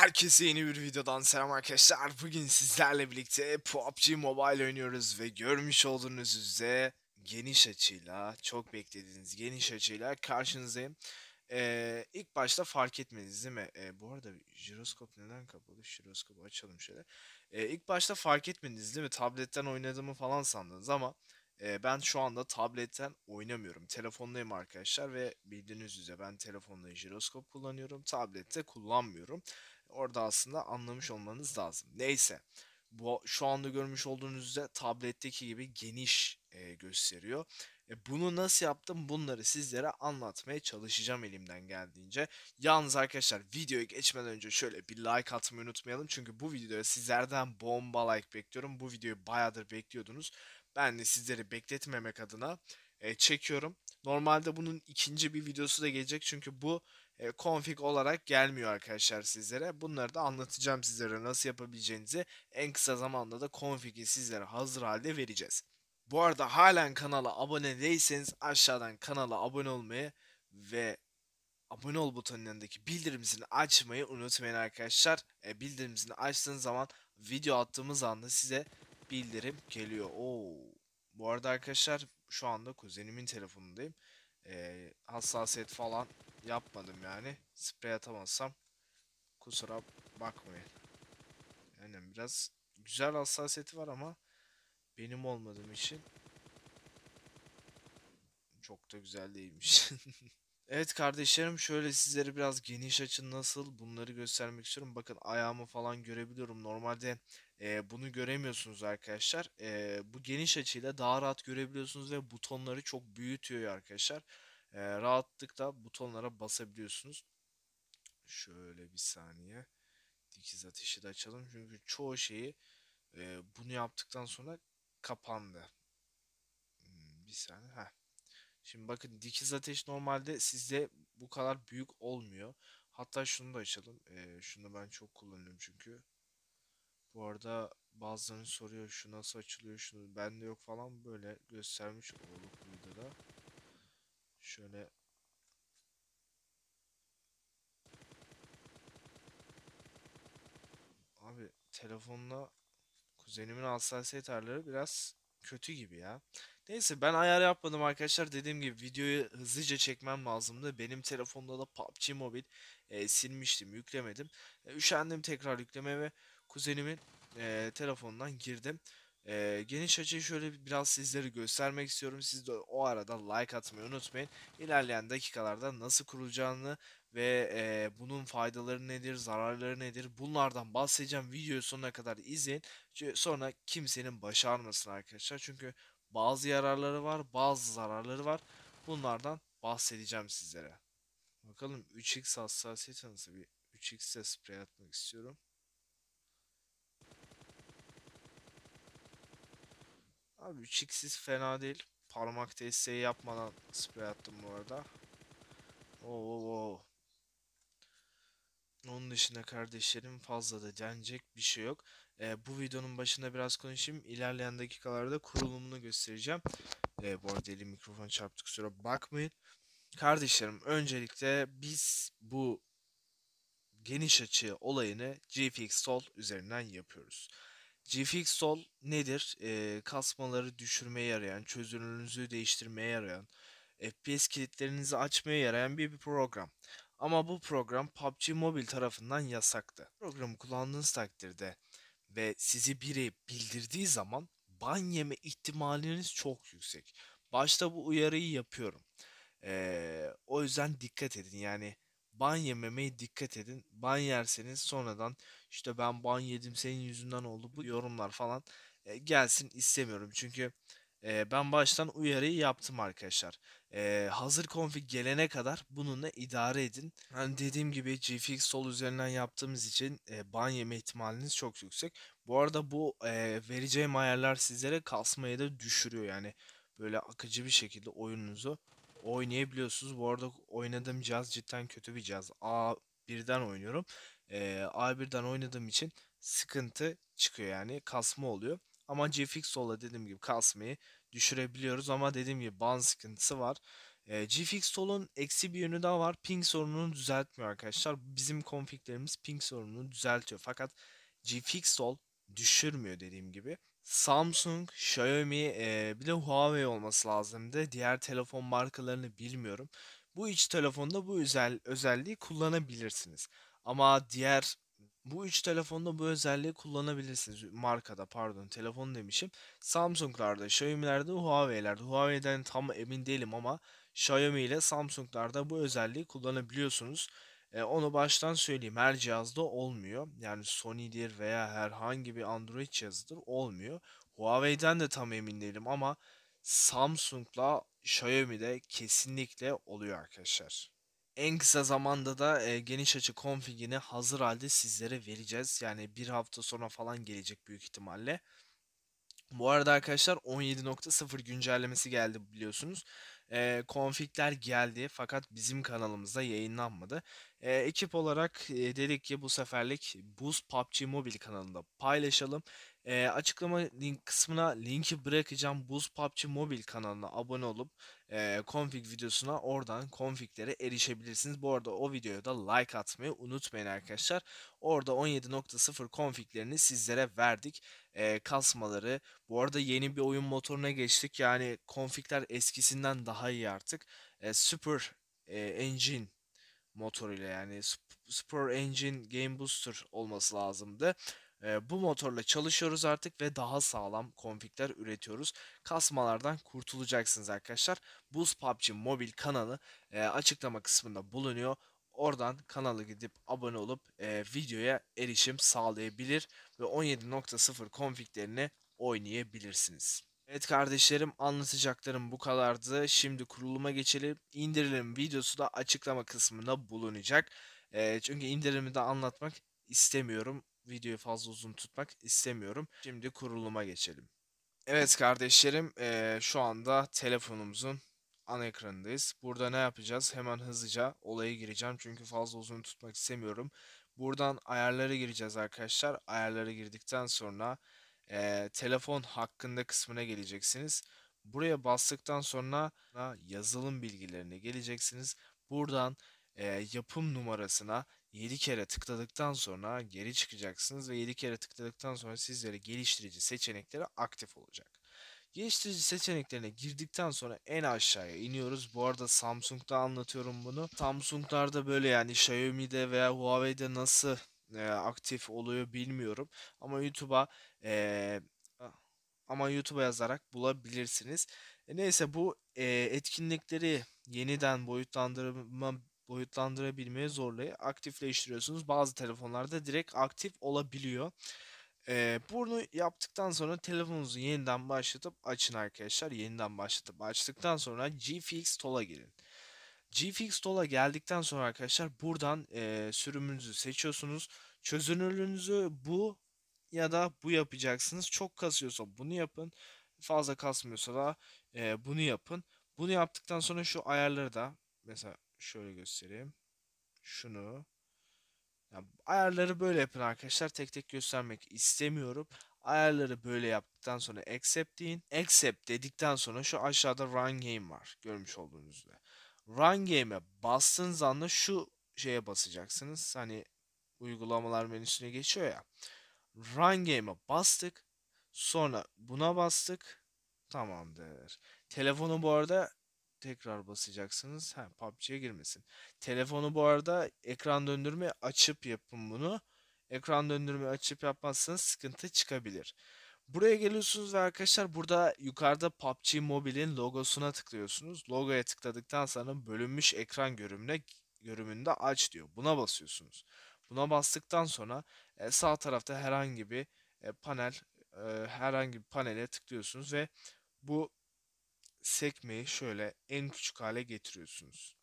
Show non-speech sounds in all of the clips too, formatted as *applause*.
Herkese yeni bir videodan selam arkadaşlar. Bugün sizlerle birlikte PUBG Mobile oynuyoruz ve görmüş olduğunuz üzere geniş açıyla, çok beklediğiniz geniş açıyla karşınızdayım. Ee, ilk başta fark etmediniz değil mi? Ee, bu arada jiroskop neden kapalı? Jiroskopu açalım şöyle. Ee, ilk başta fark etmediniz değil mi? Tabletten oynadığımı falan sandınız ama e, ben şu anda tabletten oynamıyorum. Telefondayım arkadaşlar ve bildiğiniz üzere ben telefonda jiroskop kullanıyorum. Tablette kullanmıyorum. Orada aslında anlamış olmanız lazım. Neyse. Bu, şu anda görmüş olduğunuzda tabletteki gibi geniş e, gösteriyor. E, bunu nasıl yaptım? Bunları sizlere anlatmaya çalışacağım elimden geldiğince. Yalnız arkadaşlar videoya geçmeden önce şöyle bir like atmayı unutmayalım. Çünkü bu videoya sizlerden bomba like bekliyorum. Bu videoyu bayağıdır bekliyordunuz. Ben de sizleri bekletmemek adına e, çekiyorum. Normalde bunun ikinci bir videosu da gelecek çünkü bu e, config olarak gelmiyor arkadaşlar sizlere. Bunları da anlatacağım sizlere nasıl yapabileceğinizi. En kısa zamanda da config'i sizlere hazır halde vereceğiz. Bu arada halen kanala abone değilseniz aşağıdan kanala abone olmayı ve abone ol butonundaki bildirim zilini açmayı unutmayın arkadaşlar. E, bildirim zilini açtığınız zaman video attığımız anda size bildirim geliyor. Oo. Bu arada arkadaşlar şu anda kuzenimin telefonundayım. E, hassasiyet falan yapmadım yani. Sprey atamazsam kusura bakmayın. Yani biraz güzel hassasiyeti var ama benim olmadığım için çok da güzel değilmiş. *laughs* evet kardeşlerim şöyle sizlere biraz geniş açı nasıl bunları göstermek istiyorum. Bakın ayağımı falan görebiliyorum. Normalde e, bunu göremiyorsunuz arkadaşlar. E, bu geniş açıyla daha rahat görebiliyorsunuz ve butonları çok büyütüyor arkadaşlar e, rahatlıkla butonlara basabiliyorsunuz. Şöyle bir saniye dikiz ateşi de açalım. Çünkü çoğu şeyi e, bunu yaptıktan sonra kapandı. Hmm, bir saniye. Heh. Şimdi bakın dikiz ateş normalde sizde bu kadar büyük olmuyor. Hatta şunu da açalım. E, şunu ben çok kullanıyorum çünkü. Bu arada bazıları soruyor şu nasıl açılıyor şunu bende yok falan böyle göstermiş olduk burada da şöyle Abi telefonla kuzenimin hassasiyet ayarları biraz kötü gibi ya. Neyse ben ayar yapmadım arkadaşlar. Dediğim gibi videoyu hızlıca çekmem lazımdı. Benim telefonda da PUBG Mobile e, silmiştim, yüklemedim. E, üşendim tekrar yükleme ve kuzenimin e, telefonundan girdim. E, geniş açıyı şöyle biraz sizlere göstermek istiyorum. Siz de o arada like atmayı unutmayın. İlerleyen dakikalarda nasıl kurulacağını ve e, bunun faydaları nedir, zararları nedir bunlardan bahsedeceğim. Videoyu sonuna kadar izleyin. Sonra kimsenin başarmasın arkadaşlar. Çünkü bazı yararları var, bazı zararları var. Bunlardan bahsedeceğim sizlere. Bakalım 3x hassasiyeti nasıl bir 3x'e sprey atmak istiyorum. Abi 3 fena değil. Parmak testi yapmadan sprey attım bu arada. Oo, oo. Onun dışında kardeşlerim fazla da denecek bir şey yok. Ee, bu videonun başında biraz konuşayım. İlerleyen dakikalarda kurulumunu göstereceğim. Ee, bu arada elim mikrofon çarptı kusura bakmayın. Kardeşlerim öncelikle biz bu geniş açı olayını GFX Sol üzerinden yapıyoruz. GFX Sol nedir? E, kasmaları düşürmeye yarayan, çözünürlüğünüzü değiştirmeye yarayan, FPS kilitlerinizi açmaya yarayan bir, bir program. Ama bu program PUBG Mobile tarafından yasaktı. Programı kullandığınız takdirde ve sizi biri bildirdiği zaman ban yeme ihtimaliniz çok yüksek. Başta bu uyarıyı yapıyorum. Ee, o yüzden dikkat edin yani ban yememeye dikkat edin. Ban yerseniz sonradan işte ben ban yedim senin yüzünden oldu bu yorumlar falan e, gelsin istemiyorum. Çünkü e, ben baştan uyarıyı yaptım arkadaşlar. E, hazır config gelene kadar bununla idare edin. Hani dediğim gibi GFX Sol üzerinden yaptığımız için e, ban yeme ihtimaliniz çok yüksek. Bu arada bu e, vereceğim ayarlar sizlere kasmayı da düşürüyor yani böyle akıcı bir şekilde oyununuzu oynayabiliyorsunuz. Bu arada oynadığım cihaz cidden kötü bir cihaz. A1'den oynuyorum. Ee, A1'den oynadığım için sıkıntı çıkıyor yani kasma oluyor. Ama GFX Sol'la dediğim gibi kasmayı düşürebiliyoruz ama dediğim gibi ban sıkıntısı var. E, ee, GFX Sol'un eksi bir yönü daha var. Ping sorununu düzeltmiyor arkadaşlar. Bizim konfiglerimiz ping sorununu düzeltiyor. Fakat GFX Sol düşürmüyor dediğim gibi. Samsung, Xiaomi, e, bir de Huawei olması lazımdı. Diğer telefon markalarını bilmiyorum. Bu üç telefonda bu özel özelliği kullanabilirsiniz. Ama diğer bu üç telefonda bu özelliği kullanabilirsiniz. Markada pardon telefon demişim. Samsung'larda, Xiaomi'lerde, Huawei'lerde. Huawei'den tam emin değilim ama Xiaomi ile Samsung'larda bu özelliği kullanabiliyorsunuz. E, onu baştan söyleyeyim. Her cihazda olmuyor. Yani Sony'dir veya herhangi bir Android cihazıdır olmuyor. Huawei'den de tam emin değilim ama Samsung'la Xiaomi'de kesinlikle oluyor arkadaşlar. En kısa zamanda da e, geniş açı konfigini hazır halde sizlere vereceğiz. Yani bir hafta sonra falan gelecek büyük ihtimalle. Bu arada arkadaşlar 17.0 güncellemesi geldi biliyorsunuz e, konflikler geldi fakat bizim kanalımızda yayınlanmadı. E, ekip olarak e, dedik ki bu seferlik Buz PUBG Mobile kanalında paylaşalım. E, açıklama link kısmına linki bırakacağım. Buz PUBG Mobil kanalına abone olup e, config videosuna oradan config'lere erişebilirsiniz. Bu arada o videoya da like atmayı unutmayın arkadaşlar. Orada 17.0 config'lerini sizlere verdik. E, kasmaları. Bu arada yeni bir oyun motoruna geçtik. Yani config'ler eskisinden daha iyi artık. E, Super e, Engine motoruyla yani Super Engine Game Booster olması lazımdı bu motorla çalışıyoruz artık ve daha sağlam konfigler üretiyoruz. Kasmalardan kurtulacaksınız arkadaşlar. Buz PUBG Mobil kanalı açıklama kısmında bulunuyor. Oradan kanala gidip abone olup videoya erişim sağlayabilir ve 17.0 konfiglerini oynayabilirsiniz. Evet kardeşlerim anlatacaklarım bu kadardı. Şimdi kuruluma geçelim. İndirilim videosu da açıklama kısmında bulunacak. E, çünkü indirimi de anlatmak istemiyorum videoyu fazla uzun tutmak istemiyorum. Şimdi kuruluma geçelim. Evet kardeşlerim şu anda telefonumuzun ana ekranındayız. Burada ne yapacağız? Hemen hızlıca olaya gireceğim çünkü fazla uzun tutmak istemiyorum. Buradan ayarlara gireceğiz arkadaşlar. Ayarlara girdikten sonra telefon hakkında kısmına geleceksiniz. Buraya bastıktan sonra yazılım bilgilerine geleceksiniz. Buradan yapım numarasına 7 kere tıkladıktan sonra geri çıkacaksınız ve 7 kere tıkladıktan sonra sizlere geliştirici seçenekleri aktif olacak. Geliştirici seçeneklerine girdikten sonra en aşağıya iniyoruz. Bu arada Samsung'da anlatıyorum bunu. Samsung'larda böyle yani Xiaomi'de veya Huawei'de nasıl e, aktif oluyor bilmiyorum. Ama YouTube'a e, ama YouTube'a yazarak bulabilirsiniz. E, neyse bu e, etkinlikleri yeniden boyutlandırma boyutlandırabilmeye zorlayı aktifleştiriyorsunuz. Bazı telefonlarda direkt aktif olabiliyor. Ee, bunu yaptıktan sonra telefonunuzu yeniden başlatıp açın arkadaşlar. Yeniden başlatıp açtıktan sonra GFX Tool'a girin. GFX Tool'a geldikten sonra arkadaşlar buradan e, sürümünüzü seçiyorsunuz. Çözünürlüğünüzü bu ya da bu yapacaksınız. Çok kasıyorsa bunu yapın. Fazla kasmıyorsa da e, bunu yapın. Bunu yaptıktan sonra şu ayarları da mesela şöyle göstereyim. Şunu. Yani ayarları böyle yapın arkadaşlar. Tek tek göstermek istemiyorum. Ayarları böyle yaptıktan sonra accept deyin. Accept dedikten sonra şu aşağıda run game var. Görmüş olduğunuzda. Run game'e bastığınız anda şu şeye basacaksınız. Hani uygulamalar menüsüne geçiyor ya. Run game'e bastık. Sonra buna bastık. Tamamdır. Telefonu bu arada tekrar basacaksınız. Ha, PUBG'ye girmesin. Telefonu bu arada ekran döndürme açıp yapın bunu. Ekran döndürme açıp yapmazsanız sıkıntı çıkabilir. Buraya geliyorsunuz ve arkadaşlar burada yukarıda PUBG Mobile'in logosuna tıklıyorsunuz. Logoya tıkladıktan sonra bölünmüş ekran görünümüne görümünde aç diyor. Buna basıyorsunuz. Buna bastıktan sonra e, sağ tarafta herhangi bir e, panel e, herhangi bir panele tıklıyorsunuz ve bu sekmeyi şöyle en küçük hale getiriyorsunuz.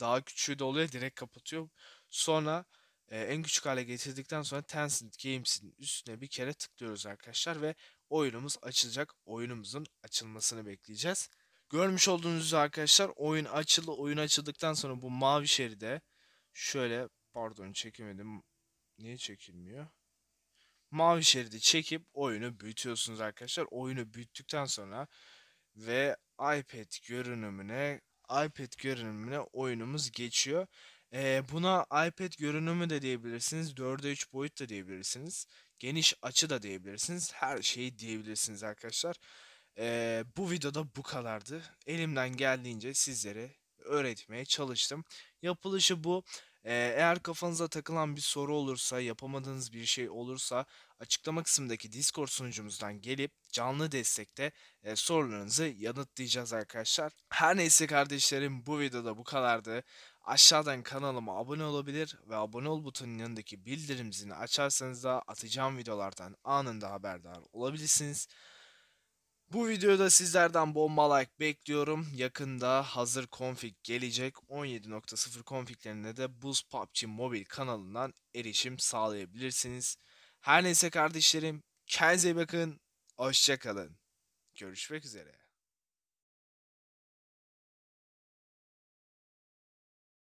Daha küçüğü de oluyor direkt kapatıyor. Sonra e, en küçük hale getirdikten sonra Tencent Games'in üstüne bir kere tıklıyoruz arkadaşlar ve oyunumuz açılacak. Oyunumuzun açılmasını bekleyeceğiz. Görmüş olduğunuz üzere arkadaşlar oyun açıldı. Oyun açıldıktan sonra bu mavi şeride şöyle pardon çekemedim. Niye çekilmiyor? Mavi şeridi çekip oyunu büyütüyorsunuz arkadaşlar. Oyunu büyüttükten sonra ve iPad görünümüne iPad görünümüne oyunumuz geçiyor. E, buna iPad görünümü de diyebilirsiniz. 4'e 3 boyut da diyebilirsiniz. Geniş açı da diyebilirsiniz. Her şeyi diyebilirsiniz arkadaşlar. E, bu videoda bu kadardı. Elimden geldiğince sizlere öğretmeye çalıştım. Yapılışı bu eğer kafanıza takılan bir soru olursa, yapamadığınız bir şey olursa açıklama kısmındaki Discord sunucumuzdan gelip canlı destekte sorularınızı yanıtlayacağız arkadaşlar. Her neyse kardeşlerim bu videoda bu kadardı. Aşağıdan kanalıma abone olabilir ve abone ol butonunun yanındaki bildirim zilini açarsanız da atacağım videolardan anında haberdar olabilirsiniz. Bu videoda sizlerden bomba like bekliyorum. Yakında hazır config gelecek. 17.0 configlerine de Buz PUBG Mobile kanalından erişim sağlayabilirsiniz. Her neyse kardeşlerim kendinize bakın. Hoşçakalın. Görüşmek üzere.